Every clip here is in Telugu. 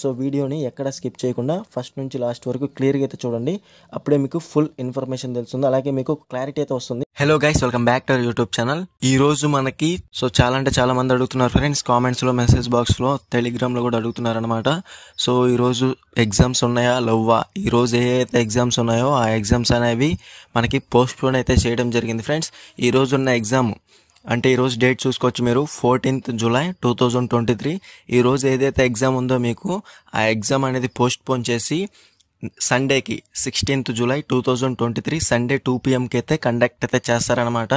సో వీడియోని ఎక్కడ స్కిప్ చేయకుండా ఫస్ట్ నుంచి లాస్ట్ వరకు క్లియర్గా అయితే చూడండి అప్పుడే మీకు ఫుల్ ఇన్ఫర్మేషన్ తెలుస్తుంది అలాగే మీకు క్లారిటీ అయితే వస్తుంది hello guys welcome back to our YouTube channel ఈ రోజు మనకి సో చాలా అంటే చాలా మంది అడుగుతున్నారు ఫ్రెండ్స్ కామెంట్స్లో మెసేజ్ బాక్స్లో టెలిగ్రామ్లో కూడా అడుగుతున్నారు అనమాట సో ఈ రోజు ఎగ్జామ్స్ ఉన్నాయా లవ్వా ఈరోజు ఏ అయితే ఎగ్జామ్స్ ఉన్నాయో ఆ ఎగ్జామ్స్ అనేవి మనకి పోన్ అయితే చేయడం జరిగింది ఫ్రెండ్స్ రోజు ఉన్న ఎగ్జామ్ అంటే ఈరోజు డేట్ చూసుకోవచ్చు మీరు fourteenth July two thousand twenty three ఈరోజు ఏదైతే ఎగ్జామ్ ఉందో మీకు ఆ ఎగ్జామ్ అనేది పోస్ట్ పోన్ చేసి సండేకి sixteenth July two thousand twenty three Sunday two పిఎంకి అయితే కండక్ట్ అయితే చేస్తారనమాట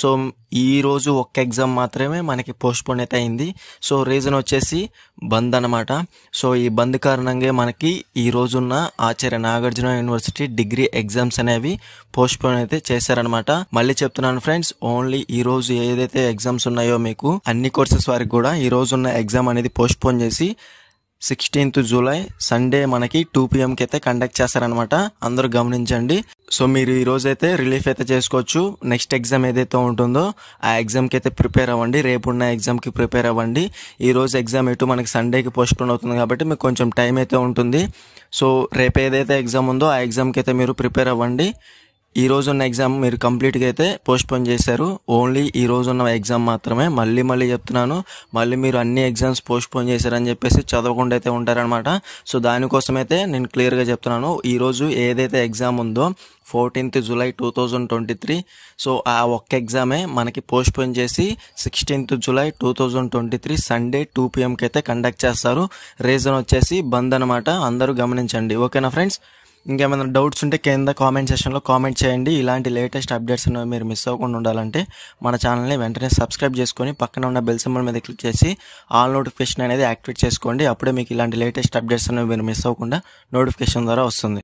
సో ఈరోజు ఒక్క ఎగ్జామ్ మాత్రమే మనకి పోస్ట్పోన్ అయితే అయింది సో రీజన్ వచ్చేసి బంద్ అనమాట సో ఈ బంద్ కారణంగా మనకి ఈ రోజున్న Acharya Nagarjuna university degree exams అనేవి పోస్ట్పోన్ అయితే చేశారనమాట మళ్ళీ చెప్తున్నాను ఫ్రెండ్స్ ఓన్లీ ఈ రోజు ఏదైతే ఎగ్జామ్స్ ఉన్నాయో మీకు అన్ని కోర్సెస్ వారికి కూడా ఈ రోజున్న ఎగ్జామ్ అనేది పోస్ట్పోన్ చేసి సిక్స్టీన్త్ జూలై సండే మనకి టూ పిఎంకి అయితే కండక్ట్ చేస్తారనమాట అందరూ గమనించండి సో మీరు ఈ రోజు అయితే రిలీఫ్ అయితే చేసుకోవచ్చు నెక్స్ట్ ఎగ్జామ్ ఏదైతే ఉంటుందో ఆ ఎగ్జామ్కి అయితే ప్రిపేర్ అవ్వండి రేపు ఉన్న ఎగ్జామ్కి ప్రిపేర్ అవ్వండి ఈ రోజు ఎగ్జామ్ ఎటు మనకి సండేకి పోస్ట్పోన్ అవుతుంది కాబట్టి మీకు కొంచెం టైం అయితే ఉంటుంది సో రేపు ఏదైతే ఎగ్జామ్ ఉందో ఆ ఎగ్జామ్కి అయితే మీరు ప్రిపేర్ అవ్వండి ఈ రోజు ఉన్న ఎగ్జామ్ మీరు కంప్లీట్గా అయితే పోస్ట్పోన్ చేశారు ఓన్లీ ఈ రోజు ఉన్న ఎగ్జామ్ మాత్రమే మళ్ళీ మళ్ళీ చెప్తున్నాను మళ్ళీ మీరు అన్ని ఎగ్జామ్స్ పోస్ట్పోన్ చేశారని చెప్పేసి చదవకుండా అయితే ఉంటారనమాట సో దానికోసమైతే నేను క్లియర్గా చెప్తున్నాను ఈరోజు ఏదైతే ఎగ్జామ్ ఉందో fourteenth July two thousand twenty three so ఆ ఒక్క ఎగ్జామే మనకి పోస్ట్పోన్ చేసి sixteenth July two thousand twenty three Sunday two పిఎంకి అయితే కండక్ట్ చేస్తారు రీజన్ వచ్చేసి బంద్ అనమాట అందరూ గమనించండి ఓకేనా ఫ్రెండ్స్ ఇంకేమైనా డౌట్స్ ఉంటే కింద కామెంట్ సెషన్లో కామెంట్ చేయండి ఇలాంటి లేటెస్ట్ అప్డేట్స్ మీరు మిస్ అవ్వకుండా ఉండాలంటే మన ఛానల్ని వెంటనే సబ్స్క్రైబ్ చేసుకొని పక్కన ఉన్న బెల్ సింబల్ మీద క్లిక్ చేసి ఆల్ నోటిఫికేషన్ అనేది యాక్టివేట్ చేసుకోండి అప్పుడే మీకు ఇలాంటి లేటెస్ట్ అప్డేట్స్ అనేవి మీరు మిస్ అవ్వకుండా నోటిఫికేషన్ ద్వారా వస్తుంది